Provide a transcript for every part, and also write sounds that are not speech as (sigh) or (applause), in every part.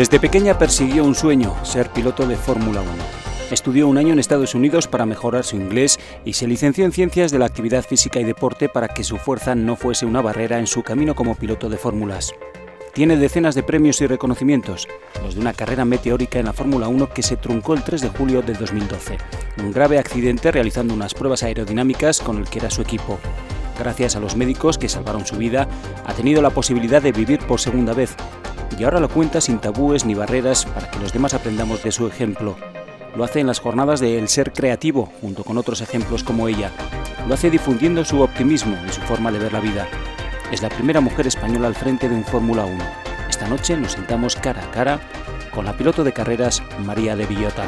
Desde pequeña persiguió un sueño, ser piloto de Fórmula 1. Estudió un año en Estados Unidos para mejorar su inglés y se licenció en Ciencias de la Actividad Física y Deporte para que su fuerza no fuese una barrera en su camino como piloto de fórmulas. Tiene decenas de premios y reconocimientos, los de una carrera meteórica en la Fórmula 1 que se truncó el 3 de julio de 2012, un grave accidente realizando unas pruebas aerodinámicas con el que era su equipo gracias a los médicos que salvaron su vida, ha tenido la posibilidad de vivir por segunda vez, y ahora lo cuenta sin tabúes ni barreras para que los demás aprendamos de su ejemplo. Lo hace en las jornadas de El Ser Creativo, junto con otros ejemplos como ella. Lo hace difundiendo su optimismo y su forma de ver la vida. Es la primera mujer española al frente de un Fórmula 1. Esta noche nos sentamos cara a cara con la piloto de carreras María de Villota.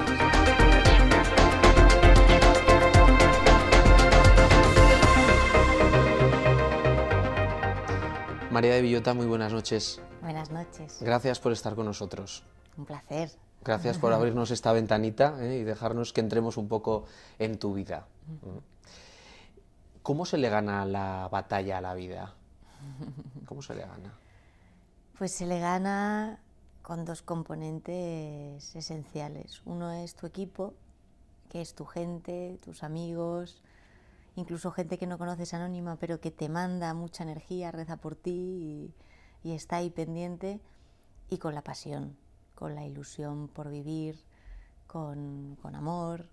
María de Villota, muy buenas noches. Buenas noches. Gracias por estar con nosotros. Un placer. Gracias por (laughs) abrirnos esta ventanita eh, y dejarnos que entremos un poco en tu vida. Mm. ¿Cómo se le gana la batalla a la vida? (laughs) ¿Cómo se le gana? Pues se le gana con dos componentes esenciales. Uno es tu equipo, que es tu gente, tus amigos, incluso gente que no conoces anónima, pero que te manda mucha energía, reza por ti y, está ahí pendiente, y con la pasión, con la ilusión por vivir, con, con, amor,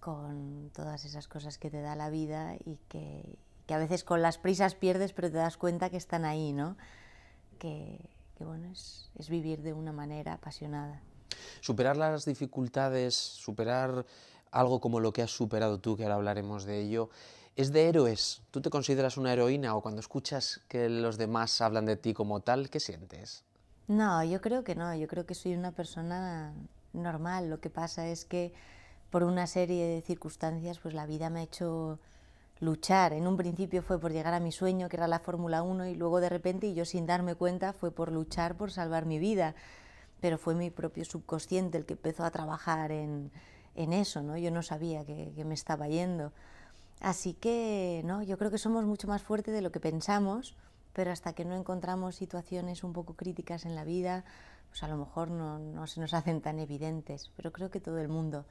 con todas esas cosas que te da la vida y que, a veces con las prisas pierdes, pero te das cuenta que están ahí, ¿no? Que, bueno, es, es vivir de una manera apasionada. Superar las dificultades, superar algo como lo que has superado tú, que ahora hablaremos de ello, es de héroes. ¿Tú te consideras una heroína o cuando escuchas que los demás hablan de ti como tal, qué sientes? No, yo creo que no, yo creo que soy una persona normal. Lo que pasa es que por una serie de circunstancias, pues la vida me ha hecho luchar. En un principio fue por llegar a mi sueño, que era la Fórmula 1, y luego de repente, y yo sin darme cuenta, fue por luchar por salvar mi vida. Pero fue mi propio subconsciente el que empezó a trabajar en, en eso, ¿no? Yo no sabía que, me estaba yendo. Así que, ¿no? Yo creo que somos mucho más fuertes de lo que pensamos, pero hasta que no encontramos situaciones un poco críticas en la vida, pues a lo mejor no, no se nos hacen tan evidentes. Pero creo que todo el mundo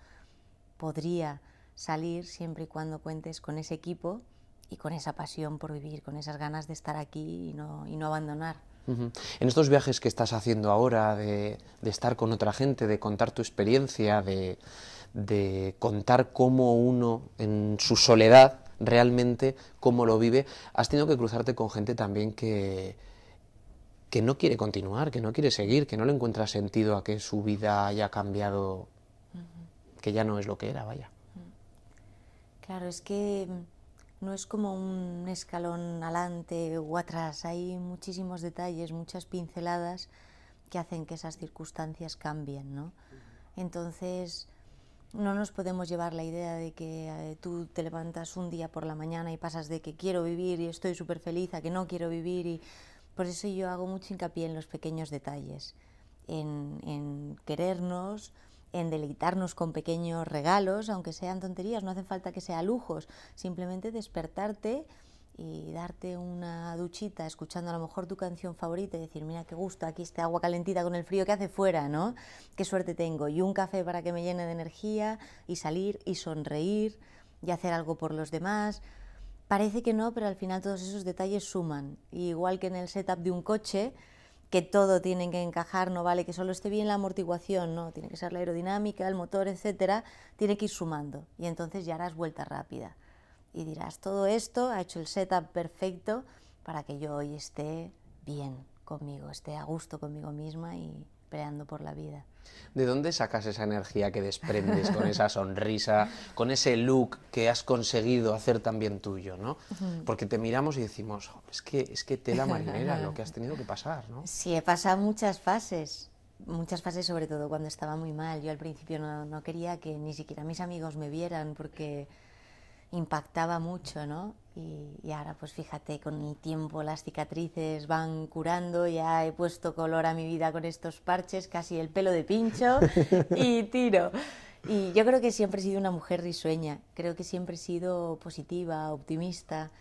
podría salir siempre y cuando cuentes con ese equipo y con esa pasión por vivir, con esas ganas de estar aquí y no, y no abandonar. En estos viajes que estás haciendo ahora, de, estar con otra gente, de contar tu experiencia, de, de contar cómo uno en su soledad realmente cómo lo vive, has tenido que cruzarte con gente también que, que no quiere continuar, que no quiere seguir, que no le encuentra sentido a que su vida haya cambiado, que ya no es lo que era, vaya. Mm. Claro, es que mm, no es como un escalón adelante o atrás, hay muchísimos detalles, muchas pinceladas que hacen que esas circunstancias cambien, ¿no? Entonces, no nos podemos llevar la idea de que eh, tú te levantas un día por la mañana y pasas de que quiero vivir y estoy súper feliz a que no quiero vivir y por eso yo hago mucho hincapié en los pequeños detalles, en, querernos, en deleitarnos con pequeños regalos, aunque sean tonterías, no hace falta que sean lujos, simplemente despertarte y darte una duchita escuchando a lo mejor tu canción favorita y decir, mira qué gusto, aquí está agua calentita con el frío que hace fuera, ¿no? Qué suerte tengo. Y un café para que me llene de energía y salir y sonreír y hacer algo por los demás. Parece que no, pero al final todos esos detalles suman. igual que en el setup de un coche, que todo tiene que encajar, no vale que solo esté bien la amortiguación, no, tiene que ser la aerodinámica, el motor, etcétera, tiene que ir sumando y entonces ya harás vuelta rápida y dirás, todo esto ha hecho el setup perfecto para que yo hoy esté bien conmigo, esté a gusto conmigo misma y peleando por la vida. ¿De dónde sacas esa energía que desprendes con esa sonrisa, con ese look que has conseguido hacer también tuyo, ¿no? Porque te miramos y decimos, es que es que tela marinera lo que has tenido que pasar, ¿no? Sí, he pasado muchas fases, muchas fases sobre todo cuando estaba muy mal. Yo al principio no quería que ni siquiera mis amigos me vieran porque impactaba mucho, ¿no? Y, ahora, pues fíjate, con el tiempo las cicatrices van curando, ya he puesto color a mi vida con estos parches, casi el pelo de pincho (laughs) y tiro. Y yo creo que siempre he sido una mujer risueña, creo que siempre he sido positiva, optimista,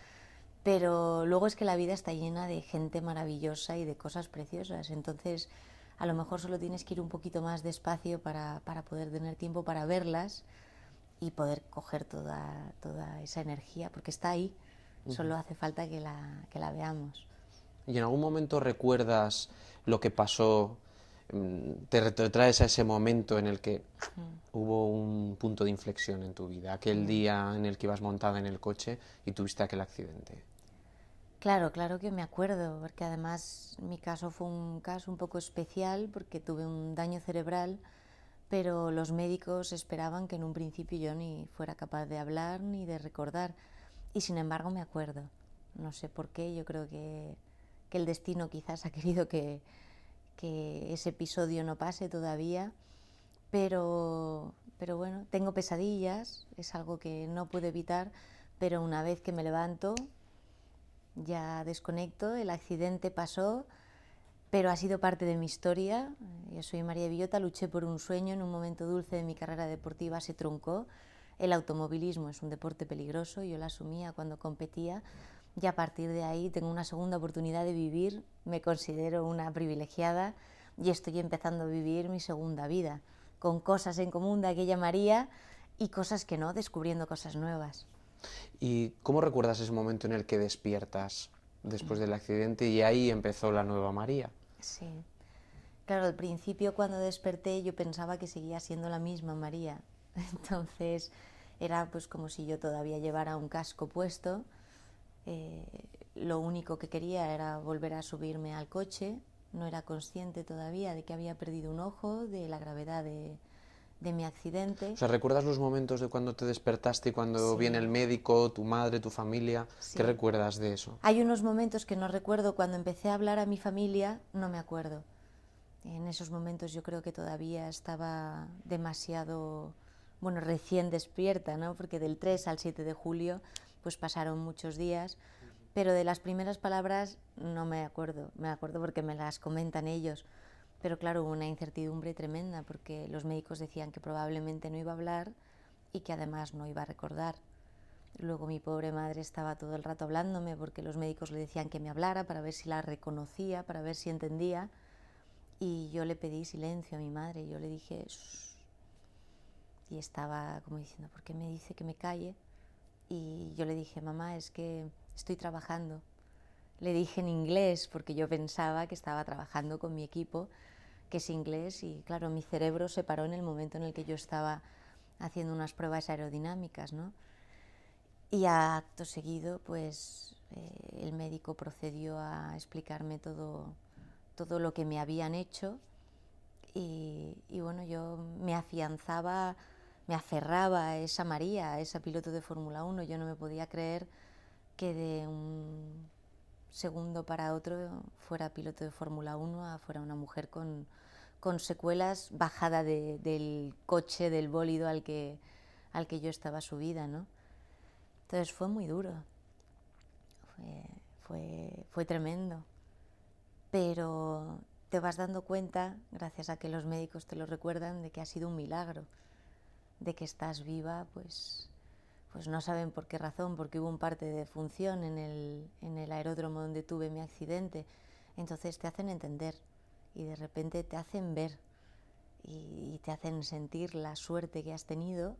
pero luego es que la vida está llena de gente maravillosa y de cosas preciosas, entonces a lo mejor solo tienes que ir un poquito más despacio para, para poder tener tiempo para verlas y poder coger toda, toda esa energía, porque está ahí, solo hace falta que la, veamos. ¿Y en algún momento recuerdas lo que pasó? Mm, te retrotraes a ese momento en el que hubo un punto de inflexión en tu vida, aquel día en el que ibas montada en el coche y tuviste aquel accidente. Claro, claro que me acuerdo, porque además mi caso fue un caso un poco especial porque tuve un daño cerebral pero los médicos esperaban que en un principio yo ni fuera capaz de hablar ni de recordar, y sin embargo me acuerdo. No sé por qué, yo creo que, el destino quizás ha querido que, ese episodio no pase todavía, pero, pero bueno, tengo pesadillas, es algo que no puedo evitar, pero una vez que me levanto, ya desconecto, el accidente pasó, pero ha sido parte de mi historia. Yo soy María Villota, luché por un sueño en un momento dulce de mi carrera deportiva, se truncó. El automovilismo es un deporte peligroso, yo lo asumía cuando competía y a partir de ahí tengo una segunda oportunidad de vivir, me considero una privilegiada y estoy empezando a vivir mi segunda vida, con cosas en común de aquella María y cosas que no, descubriendo cosas nuevas. ¿Y cómo recuerdas ese momento en el que despiertas después mm. del accidente y ahí empezó la nueva María? Sí. Claro, al principio cuando desperté yo pensaba que seguía siendo la misma María. (laughs) Entonces era pues como si yo todavía llevara un casco puesto. Eh, lo único que quería era volver a subirme al coche. No era consciente todavía de que había perdido un ojo, de la gravedad de, de mi accidente. O ¿recuerdas los momentos de cuando te despertaste y cuando viene el médico, tu madre, tu familia? ¿Qué recuerdas de eso? Hay unos momentos que no recuerdo. Cuando empecé a hablar a mi familia, no me acuerdo. En esos momentos yo creo que todavía estaba demasiado, bueno, recién despierta, ¿no? Porque del 3 al 7 de julio, pues pasaron muchos días. Pero de las primeras palabras no me acuerdo. Me acuerdo porque me las comentan ellos pero claro, hubo una incertidumbre tremenda porque los médicos decían que probablemente no iba a hablar y que además no iba a recordar. Luego mi pobre madre estaba todo el rato hablándome porque los médicos le decían que me hablara para ver si la reconocía, para ver si entendía. Y yo le pedí silencio a mi madre, yo le dije... Y estaba como diciendo, ¿por qué me dice que me calle? Y yo le dije, mamá, es que estoy trabajando. Le dije en inglés porque yo pensaba que estaba trabajando con mi equipo que es inglés y claro, mi cerebro se paró en el momento en el que yo estaba haciendo unas pruebas aerodinámicas, ¿no? Y a acto seguido, pues eh, el médico procedió a explicarme todo, todo lo que me habían hecho y, bueno, yo me afianzaba, me aferraba a esa María, a esa piloto de Fórmula 1, yo no me podía creer que de un segundo para otro fuera piloto de Fórmula 1 a fuera una mujer con, con secuelas bajada del coche, del bólido al que, al que yo estaba subida, ¿no? Entonces fue muy duro, fue, fue, tremendo, pero te vas dando cuenta, gracias a que los médicos te lo recuerdan, de que ha sido un milagro, de que estás viva, pues, pues no saben por qué razón, porque hubo un parte de función en el, en el aeródromo donde tuve mi accidente, entonces te hacen entender y de repente te hacen ver y, te hacen sentir la suerte que has tenido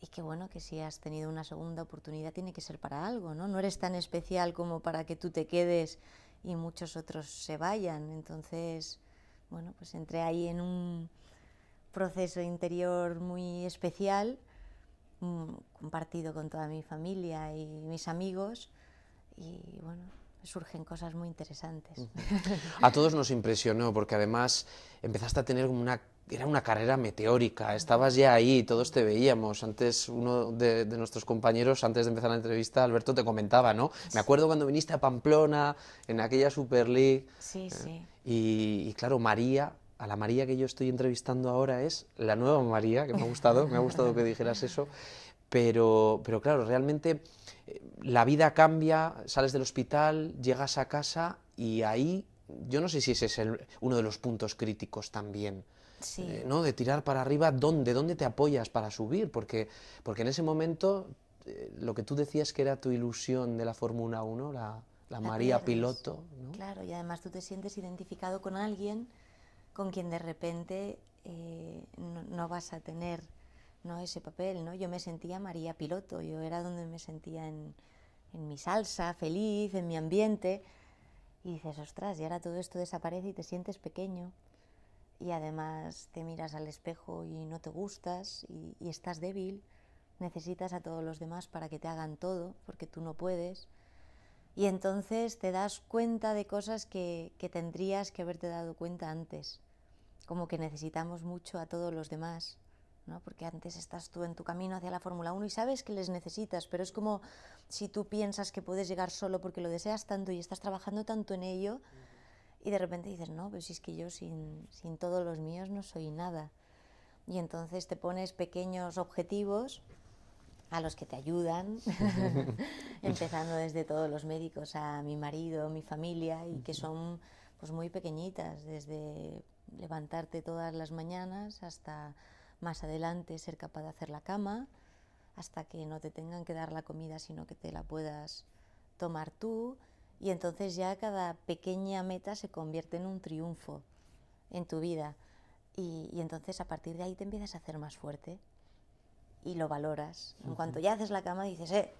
y que bueno, que si has tenido una segunda oportunidad tiene que ser para algo, ¿no? No eres tan especial como para que tú te quedes y muchos otros se vayan. Entonces, bueno, pues entré ahí en un proceso interior muy especial, mm, compartido con toda mi familia y mis amigos, y bueno, surgen cosas muy interesantes. A todos nos impresionó porque además empezaste a tener como una era una carrera meteórica, estabas ya ahí, todos te veíamos. Antes uno de, nuestros compañeros, antes de empezar la entrevista, Alberto te comentaba, ¿no? Me acuerdo cuando viniste a Pamplona, en aquella Super League. Sí, eh, sí. Y, y, claro, María, a la María que yo estoy entrevistando ahora es la nueva María, que me ha gustado, me ha gustado que dijeras eso. Pero, pero claro, realmente eh, la vida cambia, sales del hospital, llegas a casa y ahí, yo no sé si ese es uno de los puntos críticos también. Eh, ¿no? De tirar para arriba, ¿dónde? ¿Dónde te apoyas para subir? Porque, porque en ese momento, eh, lo que tú decías que era tu ilusión de la Fórmula 1, la, la, María Piloto. Claro, y además tú te sientes identificado con alguien con quien de repente no vas a tener no ese papel, ¿no? Yo me sentía María Piloto, yo era donde me sentía en, mi salsa, feliz, en mi ambiente. Y dices, ostras, y ahora todo esto desaparece y te sientes pequeño. Y además te miras al espejo y no te gustas y, y estás débil. Necesitas a todos los demás para que te hagan todo, porque tú no puedes. Y entonces te das cuenta de cosas que, que tendrías que haberte dado cuenta antes. Como que necesitamos mucho a todos los demás porque antes estás tú en tu camino hacia la Fórmula 1 y sabes que les necesitas, pero es como si tú piensas que puedes llegar solo porque lo deseas tanto y estás trabajando tanto en ello y de repente dices, no, pero pues si es que yo sin, sin todos los míos no soy nada. Y entonces te pones pequeños objetivos a los que te ayudan, (laughs) (laughs) empezando desde todos los médicos, a mi marido, mi familia, y que son pues muy pequeñitas, desde levantarte todas las mañanas hasta más adelante ser capaz de hacer la cama, hasta que no te tengan que dar la comida, sino que te la puedas tomar tú. Y entonces ya cada pequeña meta se convierte en un triunfo en tu vida. Y, entonces a partir de ahí te empiezas a hacer más fuerte y lo valoras. En cuanto ya haces la cama dices, eh,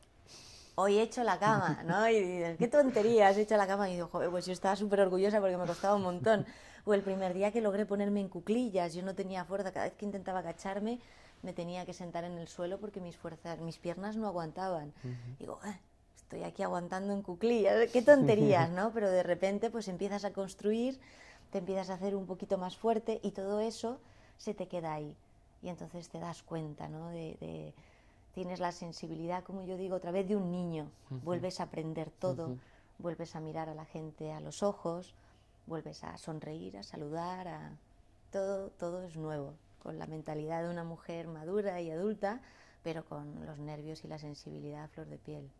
hoy he hecho la cama, ¿no? Y dices, qué tontería, has hecho la cama. Y digo, joder, pues yo estaba súper orgullosa porque me costaba un montón. O el primer día que logré ponerme en cuclillas, yo no tenía fuerza, cada vez que intentaba agacharme me tenía que sentar en el suelo porque mis fuerzas, mis piernas no aguantaban. Digo, ah, estoy aquí aguantando en cuclillas, qué tonterías, ¿no? Pero de repente pues empiezas a construir, te empiezas a hacer un poquito más fuerte y todo eso se te queda ahí. Y entonces te das cuenta, ¿no? de tienes la sensibilidad, como yo digo, otra vez de un niño. Vuelves a aprender todo, vuelves a mirar a la gente a los ojos, vuelves a sonreír, a saludar, a todo, todo es nuevo, con la mentalidad de una mujer madura y adulta, pero con los nervios y la sensibilidad a flor de piel.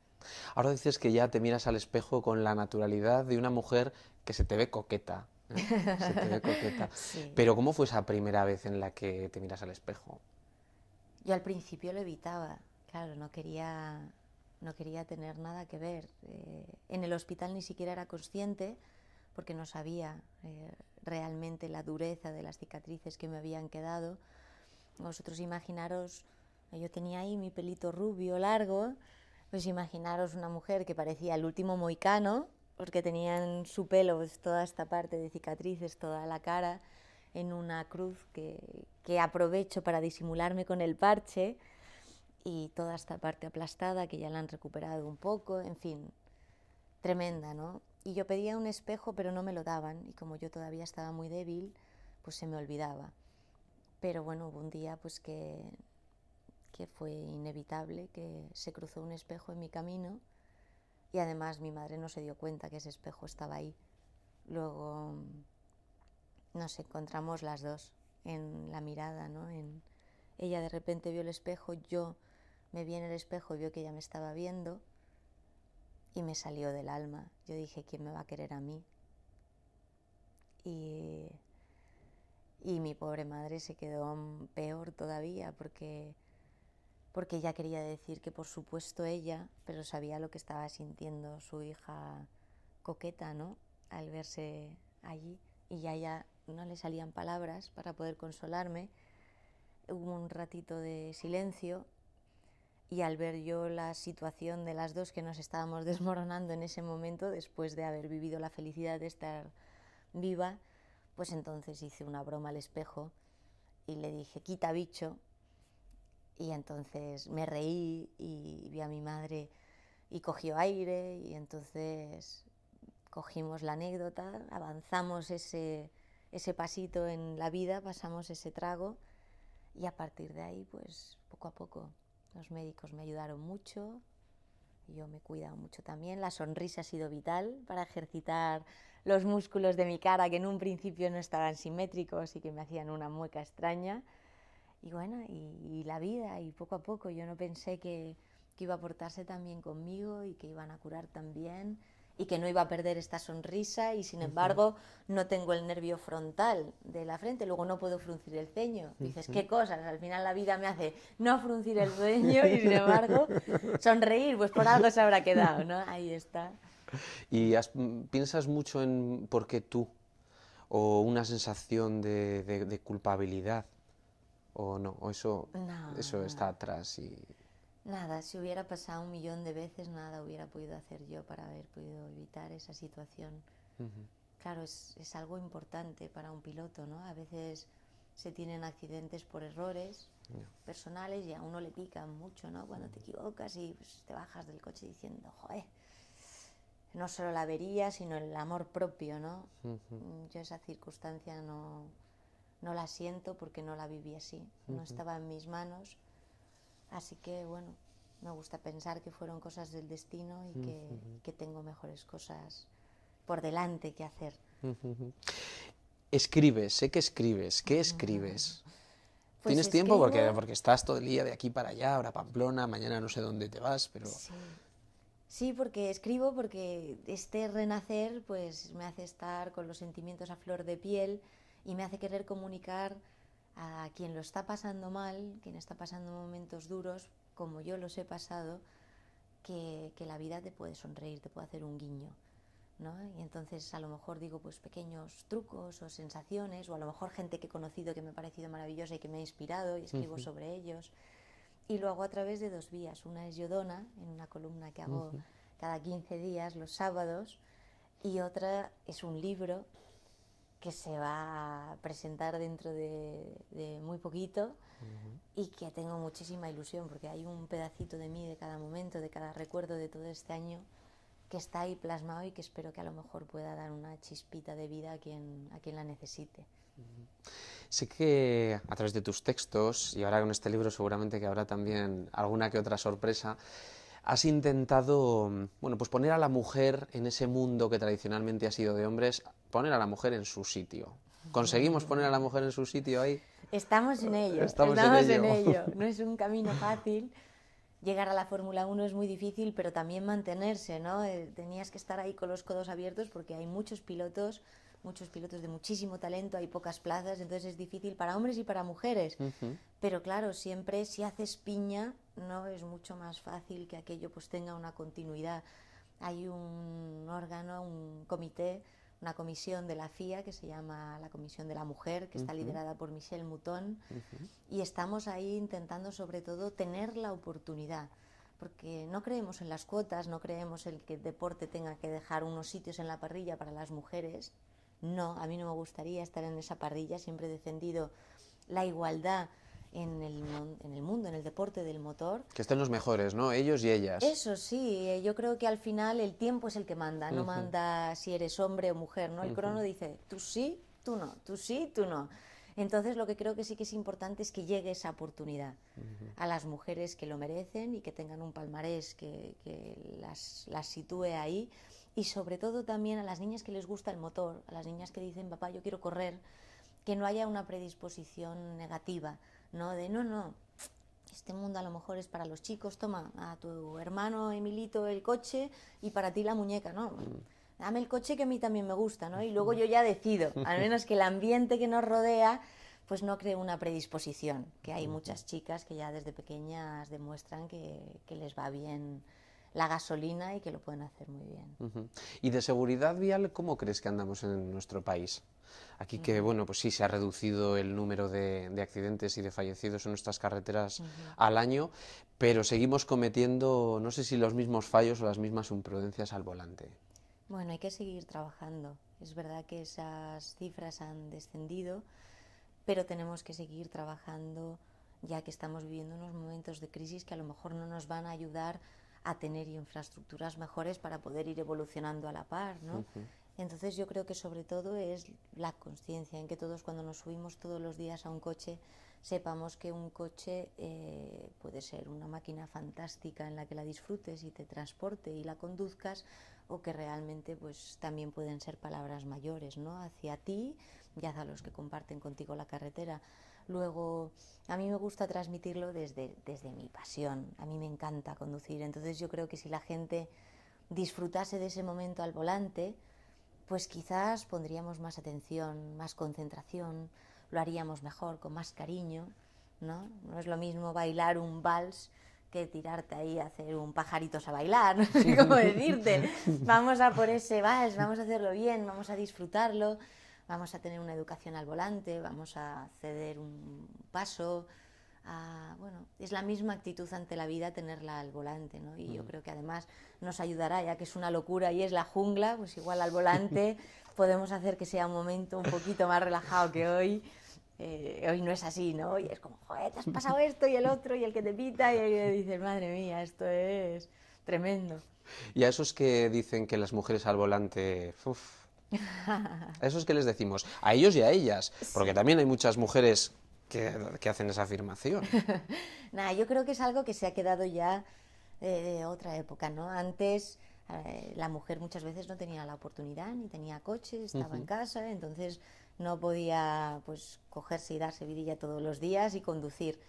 Ahora dices que ya te miras al espejo con la naturalidad de una mujer que se te ve coqueta. ¿eh? Se te ve coqueta. (laughs) Pero ¿cómo fue esa primera vez en la que te miras al espejo? Yo al principio lo evitaba, claro, no quería, no quería tener nada que ver. Eh, en el hospital ni siquiera era consciente porque no sabía eh, realmente la dureza de las cicatrices que me habían quedado. Vosotros imaginaros, yo tenía ahí mi pelito rubio, largo, pues imaginaros una mujer que parecía el último moicano, porque tenían su pelo, pues, toda esta parte de cicatrices, toda la cara, en una cruz que, aprovecho para disimularme con el parche y toda esta parte aplastada que ya la han recuperado un poco, en fin, tremenda, ¿no? Y yo pedía un espejo, pero no me lo daban, y como yo todavía estaba muy débil, pues se me olvidaba. Pero bueno, hubo un día pues que, que fue inevitable, que se cruzó un espejo en mi camino, y además mi madre no se dio cuenta que ese espejo estaba ahí. Luego nos encontramos las dos en la mirada, ¿no? En, ella de repente vio el espejo, yo me vi en el espejo y vio que ella me estaba viendo y me salió del alma. Yo dije, ¿quién me va a querer a mí? Y, y mi pobre madre se quedó peor todavía porque, porque ella quería decir que por supuesto ella, pero sabía lo que estaba sintiendo su hija coqueta, ¿no? Al verse allí y ya ya no le salían palabras para poder consolarme. Hubo un ratito de silencio y al ver yo la situación de las dos que nos estábamos (laughs) desmoronando en ese momento, después de haber vivido la felicidad de estar viva, pues entonces hice una broma al espejo y le dije, quita bicho. Y entonces me reí y vi a mi madre y cogió aire y entonces cogimos la anécdota, avanzamos ese, ese pasito en la vida, pasamos ese trago y a partir de ahí, pues poco a poco, los médicos me ayudaron mucho, yo me he cuidado mucho también, la sonrisa ha sido vital para ejercitar los músculos de mi cara que en un principio no estaban simétricos y que me hacían una mueca extraña. Y bueno, y, la vida, y poco a poco, yo no pensé que, que iba a portarse también conmigo y que iban a curar tan bien y que no iba a perder esta sonrisa y sin embargo no tengo el nervio frontal de la frente, luego no puedo fruncir el ceño. Dices, qué cosas, al final la vida me hace no fruncir el ceño y sin (laughs) embargo sonreír, pues por algo se habrá quedado, ¿no? Ahí está. ¿Y mm, piensas mucho en por qué tú? ¿O una sensación de, culpabilidad? ¿O no? ¿O eso, eso está atrás y...? Nada, si hubiera pasado un millón de veces, nada hubiera podido hacer yo para haber podido evitar esa situación. Claro, es, algo importante para un piloto, ¿no? A veces se tienen accidentes por errores personales y a uno le pican mucho, ¿no? Cuando te equivocas y pues, te bajas del coche diciendo, joder, no solo la avería, sino el amor propio, ¿no? Mm, yo esa circunstancia no, la siento porque no la viví así, no estaba en mis manos Así que bueno, me gusta pensar que fueron cosas del destino y que, tengo mejores cosas por delante que hacer. Escribes, sé que escribes. ¿Qué escribes? Pues ¿Tienes tiempo? Porque, porque estás todo el día de aquí para allá, ahora Pamplona, mañana no sé dónde te vas, pero... Sí. sí. porque escribo, porque este renacer pues me hace estar con los sentimientos a flor de piel y me hace querer comunicar a quien lo está pasando mal, quien está pasando momentos duros, como yo los he pasado, que, la vida te puede sonreír, te puede hacer un guiño. ¿no? Y entonces a lo mejor digo pues pequeños trucos o sensaciones, o a lo mejor gente que he conocido que me ha parecido maravillosa y que me ha inspirado y escribo sobre ellos. Y lo hago a través de dos vías. Una es Yodona, en una columna que hago cada 15 días, los sábados, y otra es un libro que se va a presentar dentro de, muy poquito y que tengo muchísima ilusión porque hay un pedacito de mí, de cada momento, de cada recuerdo de todo este año que está ahí plasmado y que espero que a lo mejor pueda dar una chispita de vida a quien, a quien la necesite. Sé que a través de tus textos y ahora con este libro seguramente que habrá también alguna que otra sorpresa, has intentado bueno, pues poner a la mujer en ese mundo que tradicionalmente ha sido de hombres poner a la mujer en su sitio. ¿Conseguimos poner a la mujer en su sitio ahí? Estamos en ello. Estamos, en, ello. (laughs) No es un camino fácil. Llegar a la Fórmula 1 es muy difícil, pero también mantenerse, ¿no? Eh, tenías que estar ahí con los codos abiertos porque hay muchos pilotos, muchos pilotos de muchísimo talento, hay pocas plazas, entonces es difícil para hombres y para mujeres. Pero claro, siempre si haces piña, ¿no? Es mucho más fácil que aquello pues tenga una continuidad. Hay un órgano, un comité una comisión de la CIA que se llama la Comisión de la Mujer, que está liderada por Michelle Mouton, y estamos ahí intentando sobre todo tener la oportunidad, porque no creemos en las cuotas, no creemos en que el deporte tenga que dejar unos sitios en la parrilla para las mujeres. No, a mí no me gustaría estar en esa parrilla, siempre he defendido la igualdad en el, mundo, en el deporte del motor. Que estén los mejores, ¿no? Ellos y ellas. Eso sí, eh, yo creo que al final el tiempo es el que manda, no manda si eres hombre o mujer, ¿no? El crono dice, tú sí, tú no, tú sí, tú no. Entonces lo que creo que sí que es importante es que llegue esa oportunidad a las mujeres que lo merecen y que tengan un palmarés que, las, las sitúe ahí y sobre todo también a las niñas que les gusta el motor, a las niñas que dicen, papá, yo quiero correr, que no haya una predisposición negativa ¿no? De no, no, este mundo a lo mejor es para los chicos, toma a tu hermano Emilito el coche y para ti la muñeca, ¿no? Dame el coche que a mí también me gusta, ¿no? Y luego yo ya decido, al menos que el ambiente que nos rodea pues no cree una predisposición, que hay muchas chicas que ya desde pequeñas demuestran que, que les va bien la gasolina y que lo pueden hacer muy bien. ¿Y de seguridad vial cómo crees que andamos en nuestro país? Aquí que, bueno, pues sí, se ha reducido el número de, accidentes y de fallecidos en nuestras carreteras al año, pero seguimos cometiendo, no sé si los mismos fallos o las mismas imprudencias al volante. Bueno, hay que seguir trabajando. Es verdad que esas cifras han descendido, pero tenemos que seguir trabajando ya que estamos viviendo unos momentos de crisis que a lo mejor no nos van a ayudar a tener infraestructuras mejores para poder ir evolucionando a la par, ¿no? Entonces yo creo que sobre todo es la conciencia, en que todos cuando nos subimos todos los días a un coche sepamos que un coche eh, puede ser una máquina fantástica en la que la disfrutes y te transporte y la conduzcas o que realmente pues también pueden ser palabras mayores, ¿no? Hacia ti y hacia los que comparten contigo la carretera. Luego, a mí me gusta transmitirlo desde, desde mi pasión, a mí me encanta conducir, entonces yo creo que si la gente disfrutase de ese momento al volante, pues quizás pondríamos más atención, más concentración, lo haríamos mejor, con más cariño, ¿no? No es lo mismo bailar un vals que tirarte ahí a hacer un pajaritos a bailar, no sé (laughs) cómo decirte. (laughs) Vamos a por ese vals, vamos a hacerlo bien, vamos a disfrutarlo vamos a tener una educación al volante, vamos a ceder un paso. bueno, es la misma actitud ante la vida tenerla al volante, ¿no? Y yo creo que además nos ayudará, ya que es una locura y es la jungla, pues igual al volante (laughs) podemos hacer que sea un momento un poquito más relajado que hoy. Eh, hoy no es así, ¿no? Y es como, joder, te has pasado (laughs) esto y el otro y el que te pita y, y dices, madre mía, esto es tremendo. Y a esos que dicen que las mujeres al volante, uff, (laughs) Eso es que les decimos, a ellos y a ellas, porque también hay muchas mujeres que, hacen esa afirmación. (laughs) Nah, yo creo que es algo que se ha quedado ya de, eh, otra época, ¿no? Antes eh, la mujer muchas veces no tenía la oportunidad, ni tenía coche, estaba en casa, entonces no podía pues cogerse y darse vidilla todos los días y conducir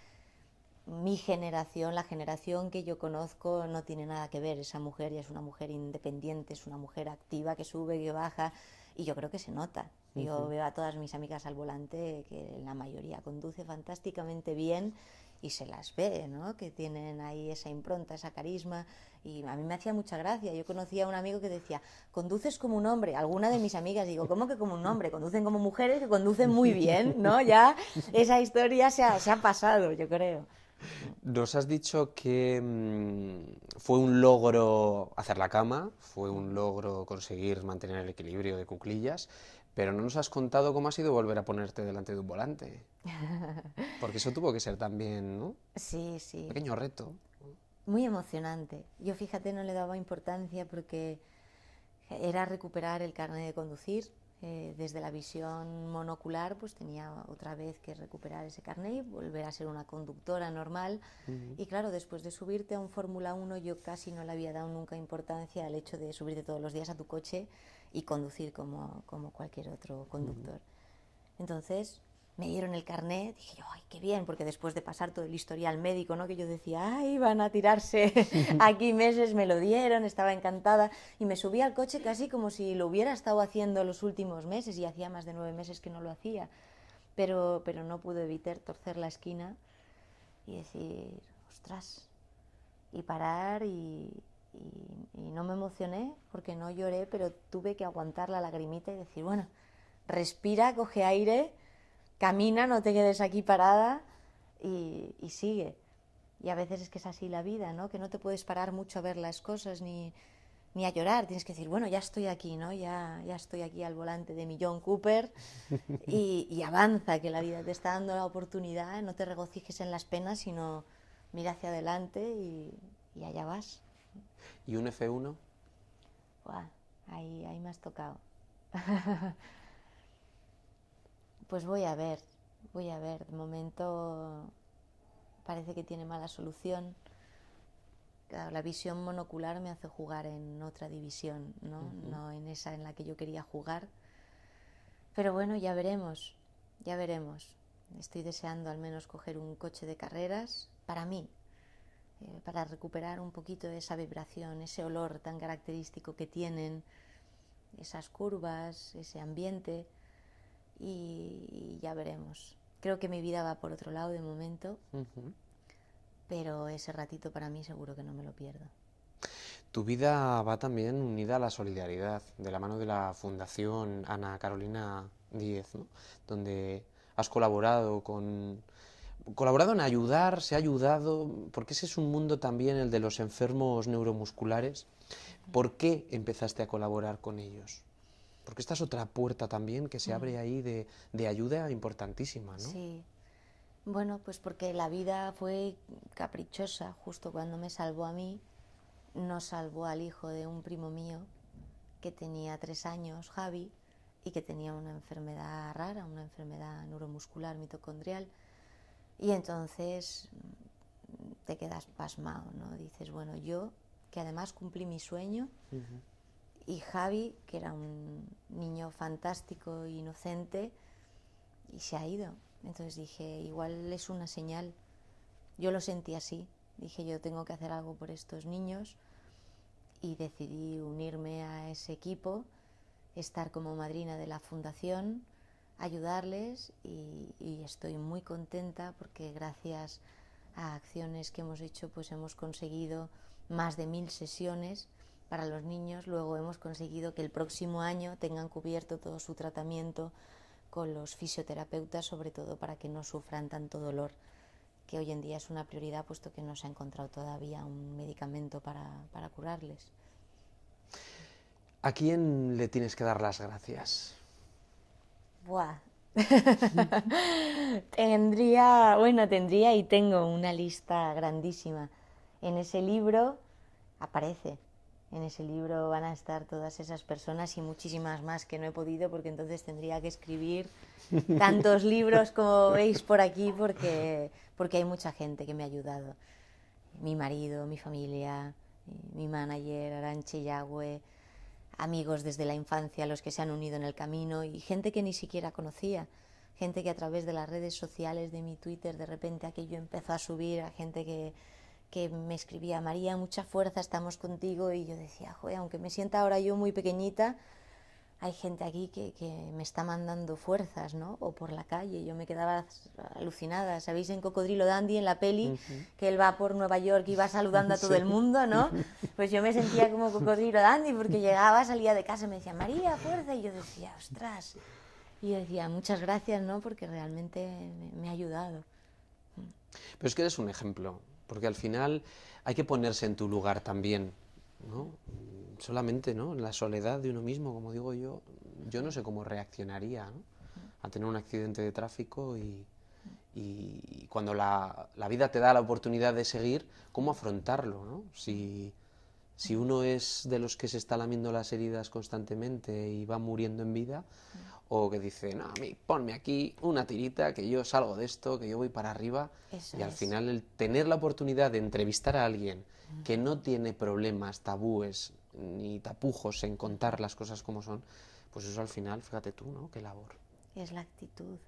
mi generación, la generación que yo conozco, no tiene nada que ver. Esa mujer ya es una mujer independiente, es una mujer activa que sube, y baja, y yo creo que se nota. Yo veo a todas mis amigas al volante que la mayoría conduce fantásticamente bien y se las ve, ¿no? Que tienen ahí esa impronta, esa carisma. Y a mí me hacía mucha gracia. Yo conocía a un amigo que decía, conduces como un hombre. Alguna de mis amigas digo, ¿cómo que como un hombre? Conducen como mujeres que conducen muy bien, ¿no? Ya esa historia se ha pasado, yo creo. Nos has dicho que mm, fue un logro hacer la cama, fue un logro conseguir mantener el equilibrio de cuclillas, pero no nos has contado cómo ha sido volver a ponerte delante de un volante. (laughs) Porque eso tuvo que ser también, ¿no? Sí, sí. Un pequeño reto. Muy emocionante. Yo fíjate, no le daba importancia porque era recuperar el carnet de conducir eh, desde la visión monocular, pues tenía otra vez que recuperar ese carnet y volver a ser una conductora normal. Y claro, después de subirte a un Fórmula 1, yo casi no le había dado nunca importancia al hecho de subirte todos los días a tu coche y conducir como, cualquier otro conductor. Entonces, me dieron el carnet, dije yo, ay, qué bien, porque después de pasar todo el historial médico, ¿no? Que yo decía, ay, van a tirarse (laughs) (laughs) aquí meses, me lo dieron, estaba encantada y me subí al coche casi como si lo hubiera estado haciendo los últimos meses y hacía más de nueve meses que no lo hacía, pero, pero no pude evitar torcer la esquina y decir, ostras, y parar y, y no me emocioné porque no lloré, pero tuve que aguantar la lagrimita y decir, bueno, respira, coge aire camina, no te quedes aquí parada y, sigue. Y a veces es que es así la vida, ¿no? Que no te puedes parar mucho a ver las cosas ni, a llorar. Tienes que decir, bueno, ya estoy aquí, ¿no? Ya, ya estoy aquí al volante de mi John Cooper (laughs) y, avanza, que la vida te está dando la oportunidad. No te regocijes en las penas, sino mira hacia adelante y, allá vas. ¿Y un F1? ahí me has tocado. (laughs) Pues voy a ver, voy a ver. De momento parece que tiene mala solución. la visión monocular me hace jugar en otra división, ¿no? en esa en la que yo quería jugar. Pero bueno, ya veremos, ya veremos. Estoy deseando al menos coger un coche de carreras para mí, eh, para recuperar un poquito de esa vibración, ese olor tan característico que tienen, esas curvas, ese ambiente y ya veremos. Creo que mi vida va por otro lado de momento, pero ese ratito para mí seguro que no me lo pierdo. Tu vida va también unida a la solidaridad, de la mano de la Fundación Ana Carolina Díez, ¿no? donde has colaborado con colaborado en ayudar, se ha ayudado, porque ese es un mundo también el de los enfermos neuromusculares. ¿Por qué empezaste a colaborar con ellos? Porque esta es otra puerta también que se mm. abre ahí de, de ayuda importantísima, ¿no? Sí. Bueno, pues porque la vida fue caprichosa, justo cuando me salvó a mí, no salvó al hijo de un primo mío que tenía tres años, Javi, y que tenía una enfermedad rara, una enfermedad neuromuscular mitocondrial. Y entonces mm, te quedas pasmado, ¿no? Dices, bueno, yo, que además cumplí mi sueño, y Javi, que era un niño fantástico, e inocente, y se ha ido. Entonces dije, igual es una señal. Yo lo sentí así. Dije, yo tengo que hacer algo por estos niños y decidí unirme a ese equipo, estar como madrina de la fundación, ayudarles y, y estoy muy contenta porque gracias a acciones que hemos hecho pues hemos conseguido más de mil sesiones para los niños. Luego hemos conseguido que el próximo año tengan cubierto todo su tratamiento con los fisioterapeutas, sobre todo para que no sufran tanto dolor, que hoy en día es una prioridad puesto que no se ha encontrado todavía un medicamento para, curarles. ¿A quién le tienes que dar las gracias? Buah. (laughs) tendría, bueno, tendría y tengo una lista grandísima. En ese libro aparece en ese libro van a estar todas esas personas y muchísimas más que no he podido porque entonces tendría que escribir (laughs) tantos libros como veis por aquí porque, porque hay mucha gente que me ha ayudado. Mi marido, mi familia, mi manager, Aranche Yagüe, amigos desde la infancia, los que se han unido en el camino y gente que ni siquiera conocía. Gente que a través de las redes sociales, de mi Twitter, de repente aquello empezó a subir, a gente que, que me escribía, María, mucha fuerza, estamos contigo. Y yo decía, joder, aunque me sienta ahora yo muy pequeñita, hay gente aquí que, me está mandando fuerzas, ¿no? O por la calle, yo me quedaba alucinada. ¿Sabéis en Cocodrilo Dandy, en la peli, que él va por Nueva York y va saludando a todo (laughs) el mundo, ¿no? (laughs) Pues yo me sentía como Cocodrilo Dandy porque llegaba, salía de casa y me decía, María, fuerza. Y yo decía, ostras. Y yo decía, muchas gracias, ¿no? Porque realmente me ha ayudado. Pero es que eres un ejemplo porque al final hay que ponerse en tu lugar también, Solamente, ¿no? En la soledad de uno mismo, como digo yo, yo no sé cómo reaccionaría a tener un accidente de tráfico y, cuando la, vida te da la oportunidad de seguir, ¿cómo afrontarlo? ¿no? Si, si uno es de los que se está lamiendo las heridas constantemente y va muriendo en vida, o que dice, no, a mí, ponme aquí una tirita, que yo salgo de esto, que yo voy para arriba, y al final el tener la oportunidad de entrevistar a alguien que no tiene problemas, tabúes ni tapujos en contar las cosas como son, pues eso al final, fíjate tú, ¿no? Qué labor. Es la actitud.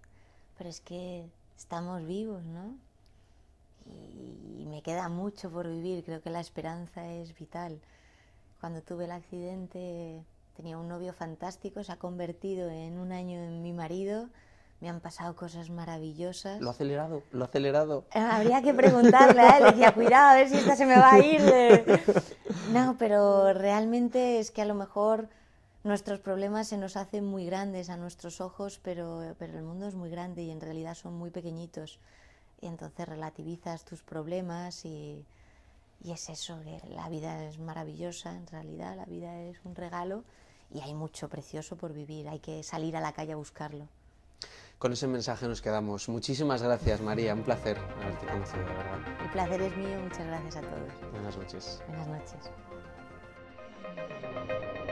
Pero es que estamos vivos, ¿no? y, me queda mucho por vivir, creo que la esperanza es vital. Cuando tuve el accidente tenía un novio fantástico, se ha convertido en un año en mi marido, me han pasado cosas maravillosas. Lo ha acelerado, lo ha acelerado. Eh, habría que preguntarle a decía, cuidado, a ver si esta se me va a ir. No, pero realmente es que a lo mejor nuestros problemas se nos hacen muy grandes a nuestros ojos, pero, pero el mundo es muy grande y en realidad son muy pequeñitos y entonces relativizas tus problemas y, y es eso, la vida es maravillosa, en realidad la vida es un regalo y hay mucho precioso por vivir, hay que salir a la calle a buscarlo. Con ese mensaje nos quedamos. Muchísimas gracias María, un placer El placer es mío, muchas gracias a todos. Buenas noches. Buenas noches.